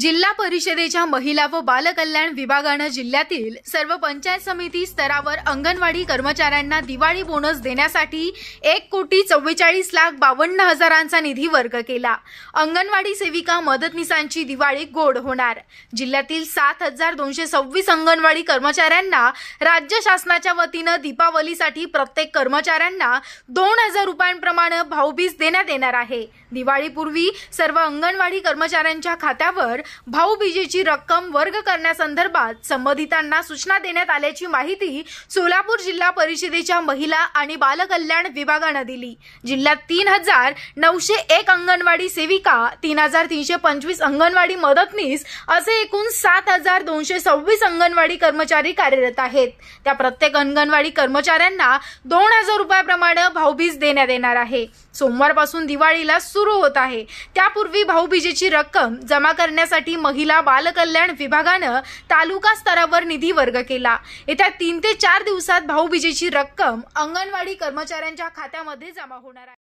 जिल्हा परिषदेच्या महिला व बालकल्याण विभागानं जिल्ह्यातील सर्व पंचायत समिती स्तरावर अंगणवाडी कर्मचाऱ्यांना दिवाळी बोनस देण्यासाठी एक कोटी चव्वेचाळीस लाख बावन्न हजारांचा निधी वर्ग केला अंगणवाडी सेविका मदतनीसांची दिवाळी गोड होणार जिल्ह्यातील सात हजार दोनशे सव्वीस अंगणवाडी कर्मचाऱ्यांना राज्य शासनाच्या वतीनं दीपावलीसाठी प्रत्येक कर्मचाऱ्यांना दोन हजार रुपयांप्रमाणे भाऊबीज देण्यात येणार आहे दिवाळीपूर्वी सर्व अंगणवाडी कर्मचाऱ्यांच्या खात्यावर भाऊबीजेची रक्कम वर्ग करण्यासंदर्भात संबंधितांना सूचना देण्यात आल्याची माहिती सोलापूर जिल्हा परिषदेच्या महिला आणि बालकल्याण विभागानं दिली जिल्ह्यात तीन हजार नऊशे एक अंगणवाडी सेविका तीन हजार तीनशे पंचवीस अंगणवाडी मदतनीस असे एकूण सात हजार दोनशे सव्वीस अंगणवाडी कर्मचारी कार्यरत आहेत त्या प्रत्येक अंगणवाडी कर्मचाऱ्यांना दोन हजार रुपयाप्रमाणे भाऊबीज देण्यात येणार आहे सोमवारपासून दिवाळीला सुरू होत आहे त्यापूर्वी भाऊबीजेची रक्कम जमा करण्यासाठी महिला बालकल्याण विभागानं तालुका स्तरावर निधी वर्ग केला येत्या तीन ते चार दिवसात भाऊबीजेची रक्कम अंगणवाडी कर्मचाऱ्यांच्या खात्यामध्ये जमा होणार आहे